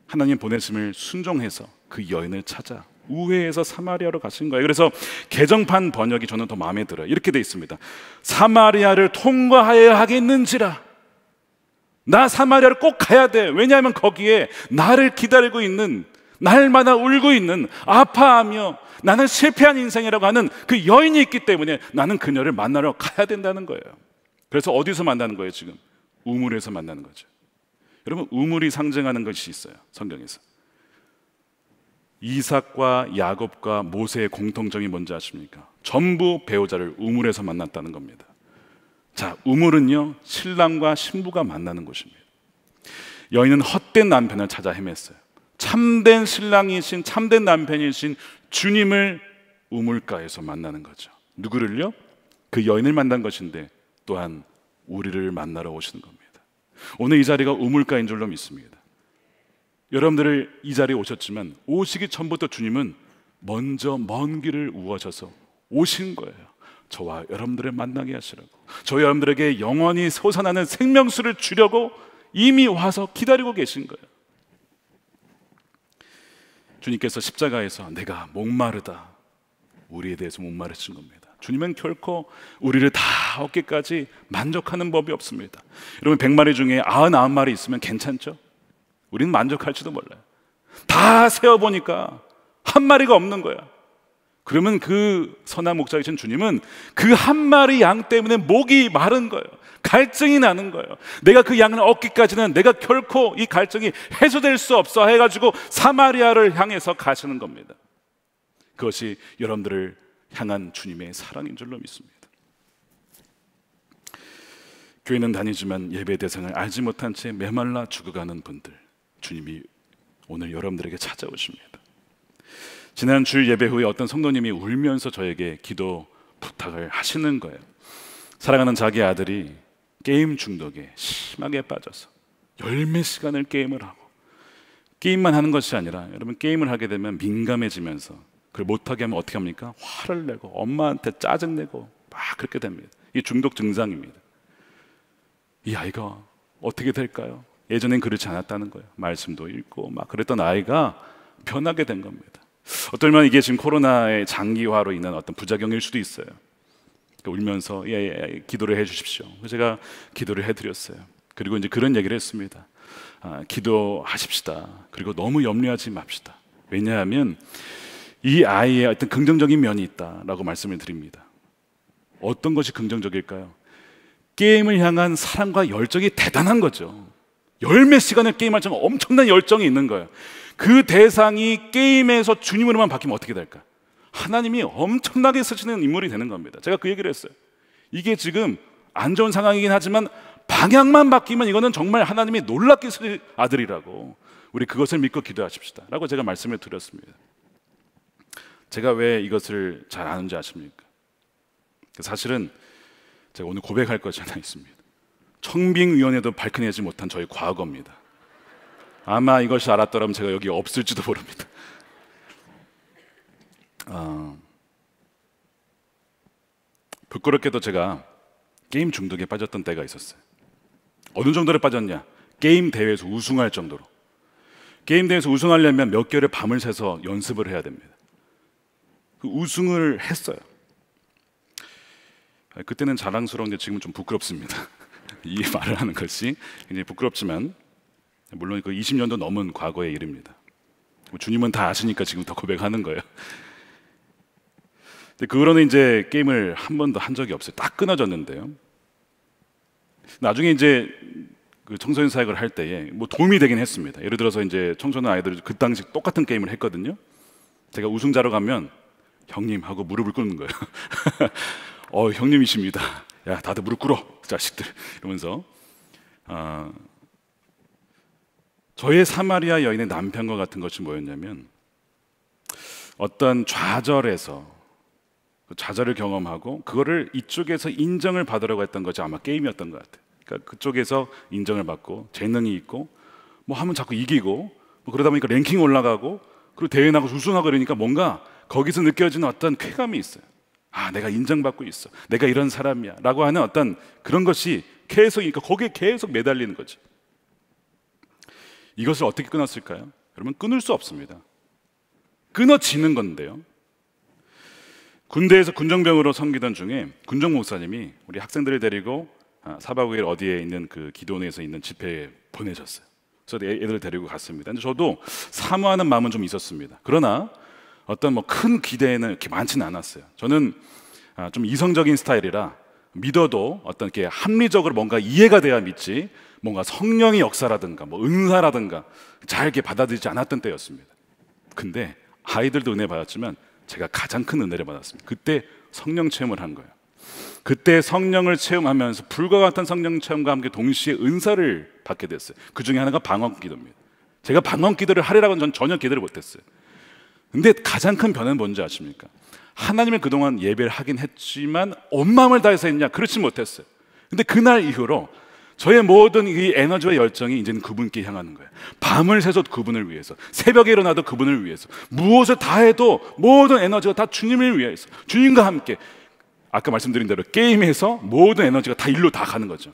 하나님 보내심을 순종해서 그 여인을 찾아 우회해서 사마리아로 가신 거예요. 그래서 개정판 번역이 저는 더 마음에 들어요. 이렇게 돼 있습니다. 사마리아를 통과하여야 하겠는지라. 나 사마리아를 꼭 가야 돼. 왜냐하면 거기에 나를 기다리고 있는 날마다 울고 있는 아파하며 나는 실패한 인생이라고 하는 그 여인이 있기 때문에 나는 그녀를 만나러 가야 된다는 거예요. 그래서 어디서 만나는 거예요, 지금? 우물에서 만나는 거죠. 여러분, 우물이 상징하는 것이 있어요, 성경에서. 이삭과 야곱과 모세의 공통점이 뭔지 아십니까? 전부 배우자를 우물에서 만났다는 겁니다. 자, 우물은요, 신랑과 신부가 만나는 곳입니다. 여인은 헛된 남편을 찾아 헤맸어요. 참된 신랑이신, 참된 남편이신 주님을 우물가에서 만나는 거죠. 누구를요? 그 여인을 만난 것인데 또한 우리를 만나러 오시는 겁니다. 오늘 이 자리가 우물가인 줄로 믿습니다. 여러분들을 이 자리에 오셨지만 오시기 전부터 주님은 먼저 먼 길을 우하셔서 오신 거예요. 저와 여러분들을 만나게 하시라고. 저 여러분들에게 영원히 솟아나는 생명수를 주려고 이미 와서 기다리고 계신 거예요. 주님께서 십자가에서 내가 목마르다. 우리에 대해서 목마르신 겁니다. 주님은 결코 우리를 다 얻기까지 만족하는 법이 없습니다. 여러분 1마리 중에 99마리 있으면 괜찮죠? 우리는 만족할지도 몰라요. 다 세어 보니까 한 마리가 없는 거야. 그러면 그 선한 목자이신 주님은 그 한 마리 양 때문에 목이 마른 거예요. 갈증이 나는 거예요. 내가 그 양을 얻기까지는 내가 결코 이 갈증이 해소될 수 없어 해가지고 사마리아를 향해서 가시는 겁니다. 그것이 여러분들을 향한 주님의 사랑인 줄로 믿습니다. 교회는 다니지만 예배 대상을 알지 못한 채 메말라 죽어가는 분들 주님이 오늘 여러분들에게 찾아오십니다. 지난 주 예배 후에 어떤 성도님이 울면서 저에게 기도 부탁을 하시는 거예요. 사랑하는 자기 아들이 게임 중독에 심하게 빠져서 열 몇 시간을 게임을 하고 게임만 하는 것이 아니라 여러분 게임을 하게 되면 민감해지면서 그걸 못하게 하면 어떻게 합니까? 화를 내고 엄마한테 짜증내고 막 그렇게 됩니다. 이 중독 증상입니다. 이 아이가 어떻게 될까요? 예전엔 그렇지 않았다는 거예요. 말씀도 읽고 막 그랬던 아이가 변하게 된 겁니다. 어떨면 이게 지금 코로나의 장기화로 인한 어떤 부작용일 수도 있어요. 울면서 예, 예, 예, 기도를 해주십시오. 제가 기도를 해드렸어요. 그리고 이제 그런 얘기를 했습니다. 아, 기도하십시다. 그리고 너무 염려하지 맙시다. 왜냐하면 이 아이의 어떤 긍정적인 면이 있다라고 말씀을 드립니다. 어떤 것이 긍정적일까요? 게임을 향한 사랑과 열정이 대단한 거죠. 열몇 시간을 게임할 정도 엄청난 열정이 있는 거예요. 그 대상이 게임에서 주님으로만 바뀌면 어떻게 될까? 하나님이 엄청나게 쓰시는 인물이 되는 겁니다. 제가 그 얘기를 했어요. 이게 지금 안 좋은 상황이긴 하지만 방향만 바뀌면 이거는 정말 하나님이 놀랍게 쓰실 아들이라고 우리 그것을 믿고 기도하십시다. 라고 제가 말씀을 드렸습니다. 제가 왜 이것을 잘 아는지 아십니까? 그 사실은 제가 오늘 고백할 것이 하나 있습니다. 청빙위원회도 밝혀내지 못한 저희 과거입니다. 아마 이것이 알았더라면 제가 여기 없을지도 모릅니다. 어, 부끄럽게도 제가 게임 중독에 빠졌던 때가 있었어요. 어느 정도로 빠졌냐? 게임 대회에서 우승할 정도로. 게임 대회에서 우승하려면 몇 개월의 밤을 새서 연습을 해야 됩니다. 그 우승을 했어요. 아, 그때는 자랑스러운데 지금은 좀 부끄럽습니다. 이 말을 하는 것이 굉장히 부끄럽지만 물론 그 20년도 넘은 과거의 일입니다. 뭐 주님은 다 아시니까 지금 더 고백하는 거예요. 근데 그 후로는 이제 게임을 한 번도 한 적이 없어요. 딱 끊어졌는데요. 나중에 이제 그 청소년 사역을 할 때에 뭐 도움이 되긴 했습니다. 예를 들어서 이제 청소년 아이들이 그 당시 똑같은 게임을 했거든요. 제가 우승자로 가면 형님 하고 무릎을 꿇는 거예요. 어, 형님이십니다. 야, 다들 무릎 꿇어. 그 자식들. 이러면서 어, 저의 사마리아 여인의 남편과 같은 것이 뭐였냐면 어떤 좌절에서 그 좌절을 경험하고 그거를 이쪽에서 인정을 받으려고 했던 것이 아마 게임이었던 것 같아요. 그러니까 그쪽에서 인정을 받고 재능이 있고 뭐 하면 자꾸 이기고 뭐 그러다 보니까 랭킹 올라가고 그리고 대회 나고 우승하고 그러니까 뭔가 거기서 느껴지는 어떤 쾌감이 있어요. 아, 내가 인정받고 있어. 내가 이런 사람이야. 라고 하는 어떤 그런 것이 계속, 그러니까 거기에 계속 매달리는 거죠. 이것을 어떻게 끊었을까요? 여러분, 끊을 수 없습니다. 끊어지는 건데요. 군대에서 군정병으로 섬기던 중에 군정 목사님이 우리 학생들을 데리고 아, 사박 5일 어디에 있는 그 기도원에서 있는 집회에 보내셨어요. 그래서 애들을 데리고 갔습니다. 근데 저도 사모하는 마음은 좀 있었습니다. 그러나 어떤 뭐 큰 기대는 이렇게 많지는 않았어요. 저는 아, 좀 이성적인 스타일이라 믿어도 어떤 이렇게 합리적으로 뭔가 이해가 돼야 믿지 뭔가 성령의 역사라든가 뭐 은사라든가 잘 이렇게 받아들이지 않았던 때였습니다. 근데 아이들도 은혜 받았지만 제가 가장 큰 은혜를 받았습니다. 그때 성령 체험을 한 거예요. 그때 성령을 체험하면서 불과 같은 성령 체험과 함께 동시에 은사를 받게 됐어요. 그 중에 하나가 방언 기도입니다. 제가 방언 기도를 하리라고는 전 전혀 기대를 못했어요. 근데 가장 큰 변화는 뭔지 아십니까? 하나님을 그동안 예배를 하긴 했지만 온 마음을 다해서 했냐? 그렇지 못했어요. 근데 그날 이후로 저의 모든 이 에너지와 열정이 이제는 그분께 향하는 거예요. 밤을 새서 그분을 위해서, 새벽에 일어나도 그분을 위해서, 무엇을 다 해도 모든 에너지가 다 주님을 위해서, 주님과 함께 아까 말씀드린 대로 게임에서 모든 에너지가 다 일로 다 가는 거죠.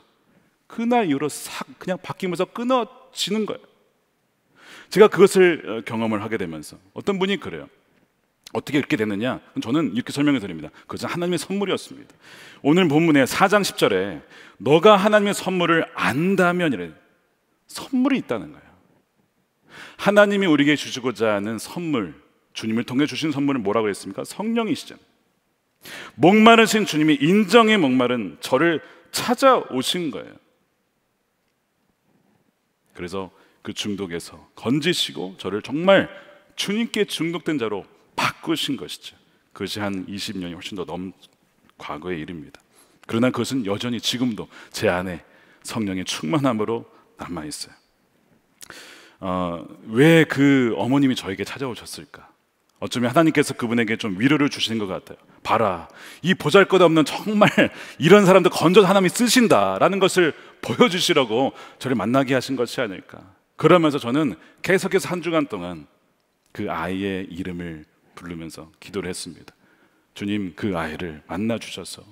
그날 이후로 싹 그냥 바뀌면서 끊어지는 거예요. 제가 그것을 어, 경험을 하게 되면서 어떤 분이 그래요. 어떻게 이렇게 됐느냐? 저는 이렇게 설명해 드립니다. 그것은 하나님의 선물이었습니다. 오늘 본문의 4장 10절에 너가 하나님의 선물을 안다면이래. 선물이 있다는 거예요. 하나님이 우리에게 주시고자 하는 선물, 주님을 통해 주신 선물은 뭐라고 했습니까? 성령이시죠. 목마르신 주님이 인정의 목마른 저를 찾아오신 거예요. 그래서 그 중독에서 건지시고 저를 정말 주님께 중독된 자로 바꾸신 것이죠. 그것이 한 20년이 훨씬 더넘 과거의 일입니다. 그러나 그것은 여전히 지금도 제 안에 성령의 충만함으로 남아 있어요. 어, 왜그 어머님이 저에게 찾아오셨을까? 어쩌면 하나님께서 그분에게 좀 위로를 주시는 것 같아요. 봐라, 이 보잘것없는 정말 이런 사람들 건져 하나님이 쓰신다라는 것을 보여주시라고 저를 만나게 하신 것이 아닐까. 그러면서 저는 계속해서 한 주간 동안 그 아이의 이름을 부르면서 기도를 했습니다. 주님 그 아이를 만나 주셔서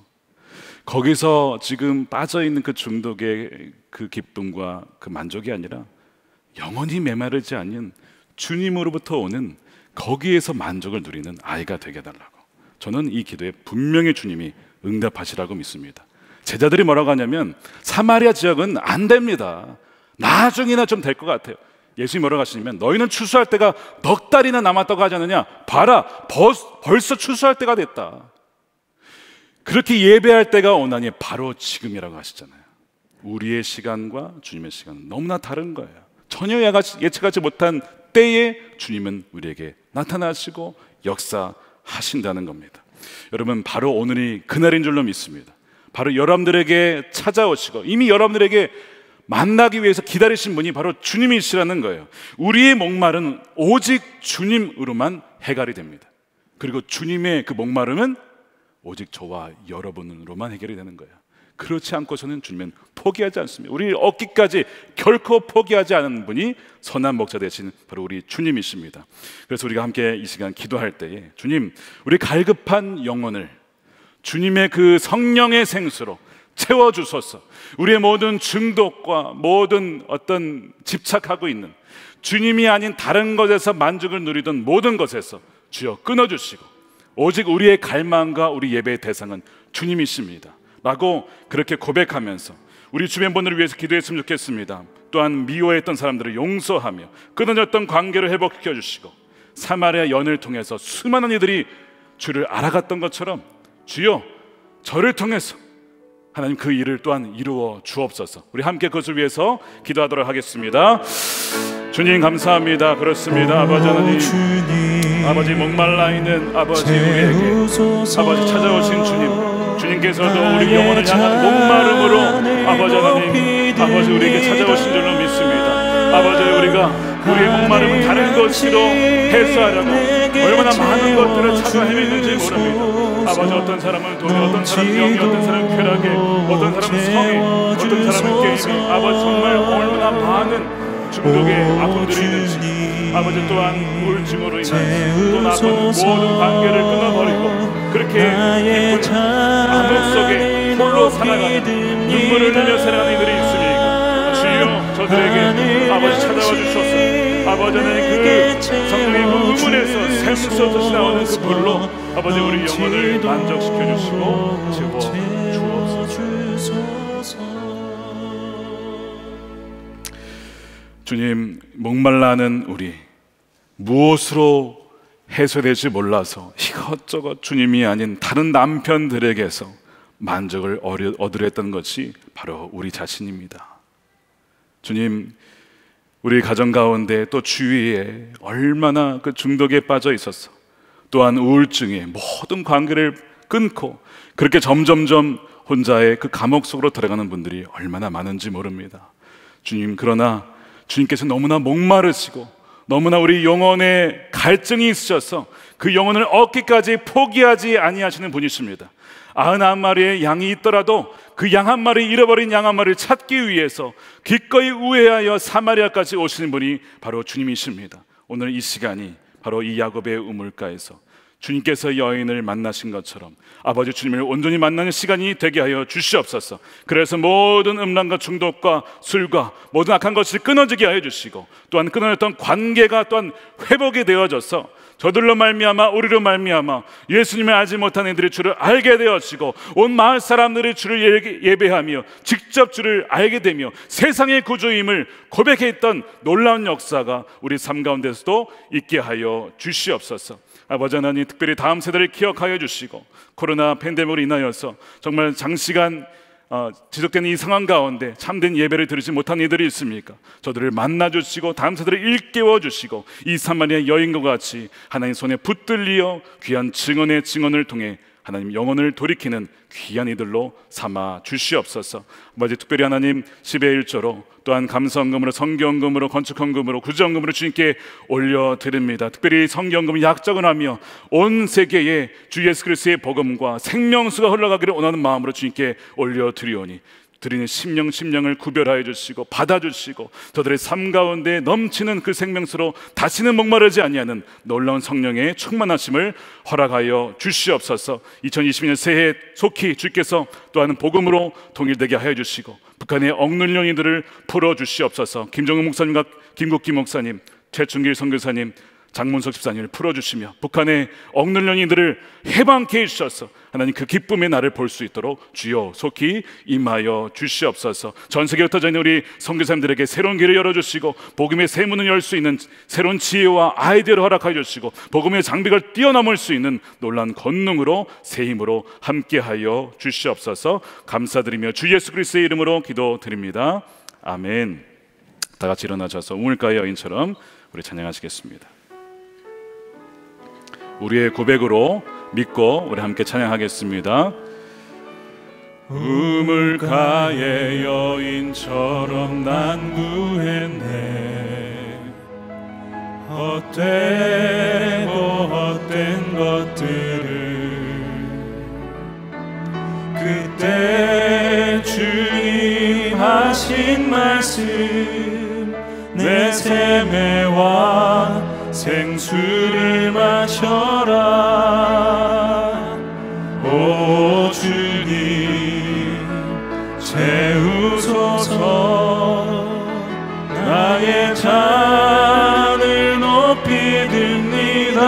거기서 지금 빠져 있는 그 중독의 그 기쁨과 그 만족이 아니라 영원히 메마르지 않는 주님으로부터 오는 거기에서 만족을 누리는 아이가 되게 달라고. 저는 이 기도에 분명히 주님이 응답하시라고 믿습니다. 제자들이 뭐라고 하냐면 사마리아 지역은 안 됩니다. 나중이나 좀 될 것 같아요. 예수님 뭐라고 하시냐면 너희는 추수할 때가 넉 달이나 남았다고 하지 않느냐? 봐라 벌, 벌써 추수할 때가 됐다. 그렇게 예배할 때가 오나니 바로 지금이라고 하시잖아요. 우리의 시간과 주님의 시간은 너무나 다른 거예요. 전혀 예측하지 못한 때에 주님은 우리에게 나타나시고 역사하신다는 겁니다. 여러분 바로 오늘이 그날인 줄로 믿습니다. 바로 여러분들에게 찾아오시고 이미 여러분들에게 만나기 위해서 기다리신 분이 바로 주님이시라는 거예요. 우리의 목마름은 오직 주님으로만 해결이 됩니다. 그리고 주님의 그 목마름은 오직 저와 여러분으로만 해결이 되는 거예요. 그렇지 않고서는 주님은 포기하지 않습니다. 우리 얻기까지 결코 포기하지 않은 분이 선한 목자 대신 바로 우리 주님이십니다. 그래서 우리가 함께 이 시간 기도할 때에 주님, 우리 갈급한 영혼을 주님의 그 성령의 생수로 채워주소서. 우리의 모든 중독과 모든 어떤 집착하고 있는 주님이 아닌 다른 것에서 만족을 누리던 모든 것에서 주여 끊어주시고 오직 우리의 갈망과 우리 예배의 대상은 주님이십니다. 라고 그렇게 고백하면서 우리 주변 분들을 위해서 기도했으면 좋겠습니다. 또한 미워했던 사람들을 용서하며 끊어졌던 관계를 회복시켜 주시고 사마리아 연을 통해서 수많은 이들이 주를 알아갔던 것처럼 주여 저를 통해서 하나님 그 일을 또한 이루어 주옵소서. 우리 함께 그것을 위해서 기도하도록 하겠습니다. 주님 감사합니다. 그렇습니다. 아버지 하나님. 아버지 목말라 있는 아버지 우리에게 아버지 찾아오신 주님. 주님께서도 우리 영혼을 향한 목마름으로 아버지 하나님 아버지 우리에게 찾아오신 줄로 믿습니다. 아버지 우리가 우리의 목마름은 다른 것으로 해소하려고 얼마나 많은 것들을 찾아 헤매는지 모릅니다 아버지 어떤 사람은 돈이 어떤 사람은 영이 어떤 사람은 쾌락에 어떤 사람은 성에 어떤 사람은 게임에 아버지 정말 얼마나 많은 중독의 아픔들이 있는지 아버지 또한 우울증으로 인한 또 나쁜 모든 관계를 끊어버리고 그렇게 깊은 암흑 속에 홀로 살아가는 눈물을 흘려 살아가는 이들이 있습니다 저들에게 아버지 찾아와 주소서 아버지 하나님 그 성령의 문문에서 샘솟듯이 나오는 그불로 아버지 우리 영혼을 만족시켜 주시고 채워 주옵소서 주님 목말라는 우리 무엇으로 해소될지 몰라서 이것저것 주님이 아닌 다른 남편들에게서 만족을 얻으려 했던 것이 바로 우리 자신입니다. 주님, 우리 가정 가운데 또 주위에 얼마나 그 중독에 빠져 있었어. 또한 우울증에 모든 관계를 끊고 그렇게 점점점 혼자의 그 감옥 속으로 들어가는 분들이 얼마나 많은지 모릅니다. 주님, 그러나 주님께서 너무나 목마르시고 너무나 우리 영혼에 갈증이 있으셔서 그 영혼을 얻기까지 포기하지 아니하시는 분이십니다. 아흔한 마리의 양이 있더라도 그 양 한 마리 잃어버린 양 한 마리를 찾기 위해서 기꺼이 우회하여 사마리아까지 오시는 분이 바로 주님이십니다. 오늘 이 시간이 바로 이 야곱의 우물가에서 주님께서 여인을 만나신 것처럼 아버지 주님을 온전히 만나는 시간이 되게 하여 주시옵소서. 그래서 모든 음란과 중독과 술과 모든 악한 것이 끊어지게 하여 주시고 또한 끊어졌던 관계가 또한 회복이 되어져서 저들로 말미암아 우리로 말미암아 예수님을 알지 못한 애들이 주를 알게 되어지고 온 마을 사람들이 주를 예배하며 직접 주를 알게 되며 세상의 구조임을 고백해 있던 놀라운 역사가 우리 삶 가운데서도 있게 하여 주시옵소서. 아버지 하나님 특별히 다음 세대를 기억하여 주시고 코로나 팬데믹으로 인하여서 정말 장시간 어, 지적는이 상황 가운데 참된 예배를 드리지 못한 이들이 있습니까? 저들을 만나 주시고 다음 세대를 일깨워 주시고 이 사마리아 여인과 같이 하나님 손에 붙들리어 귀한 증언의 증언을 통해 하나님 영혼을 돌이키는 귀한 이들로 삼아 주시옵소서. 아버지 특별히 하나님 10의 1조로 또한 감성금으로 성경금으로 건축헌금으로 구정금으로 주님께 올려드립니다. 특별히 성경금 약정을 하며 온 세계에 주 예수 그리스의 복음과 생명수가 흘러가기를 원하는 마음으로 주님께 올려드리오니 드리는 심령 심령을 구별하여 주시고 받아주시고 저들의 삶 가운데 넘치는 그 생명수로 다시는 목마르지 아니하는 놀라운 성령의 충만하심을 허락하여 주시옵소서 2020년 새해 속히 주께서 또한 복음으로 통일되게 하여 주시고 북한의 억눌려이들을 풀어주시옵소서 김정은 목사님과 김국기 목사님 최충길 선교사님 장문석 집사님을 풀어주시며 북한의 억눌려이들을 해방케 해주셔서 하나님 그 기쁨의 날을 볼 수 있도록 주여 속히 임하여 주시옵소서 전세계 흩어져 있는 우리 선교사님들에게 새로운 길을 열어주시고 복음의 세문을 열 수 있는 새로운 지혜와 아이디어를 허락하여 주시고 복음의 장비를 뛰어넘을 수 있는 놀란 권능으로 새 힘으로 함께하여 주시옵소서 감사드리며 주 예수 그리스의 이름으로 기도드립니다 아멘 다 같이 일어나셔서 우물가의 여인처럼 우리 찬양하시겠습니다 우리의 고백으로 믿고 우리 함께 찬양하겠습니다. 우물가의 여인처럼 난 구했네 헛되고 헛된 것들을 그때 주님 하신 말씀 내 삶에 와 생수를 마셔라 오 주님 채우소서 나의 잔을 높이 듭니다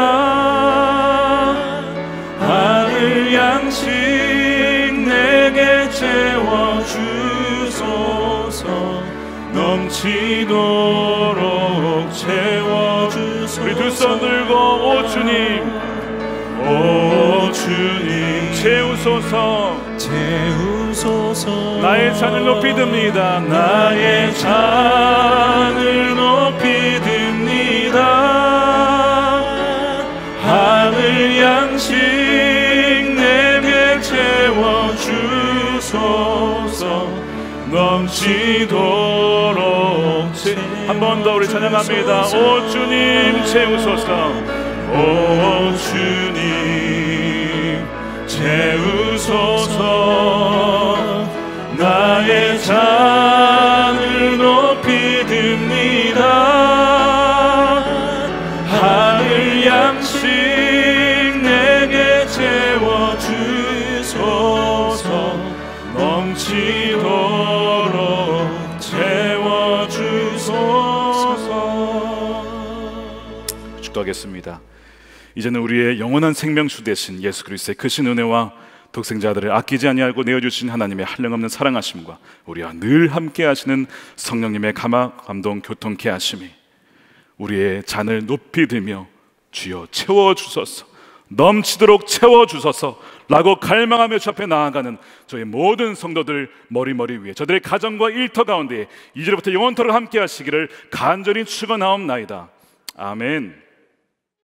하늘 양식 내게 채워주소서 넘치도록 채워 두손 들고 오 주님 오 주님 채우소서 채우소서 나의 잔을 높이 듭니다 나의 잔을 높이 듭니다 하늘 양식 내게 채워주소서 넘치도록 한번더 우리 찬양합니다. 오 주님 채우소서. 오 주님 채우소서. 나의 자. 되었습니다. 이제는 우리의 영원한 생명수 대신 예수 그리스도의 크신 은혜와 독생자 들을 아끼지 아니하고 내어주신 하나님의 한량없는 사랑하심과 우리와 늘 함께 하시는 성령님의 감화, 감동, 교통케 하심이 우리의 잔을 높이 들며 주여 채워주소서 넘치도록 채워주소서 라고 갈망하며 주 앞에 나아가는 저희 모든 성도들 머리머리 위에 저들의 가정과 일터 가운데 이제부터 영원토록 함께 하시기를 간절히 축원하옵나이다 아멘